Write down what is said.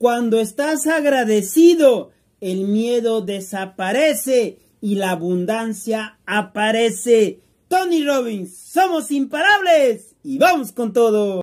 Cuando estás agradecido, el miedo desaparece y la abundancia aparece. Tony Robbins, somos imparables y vamos con todo.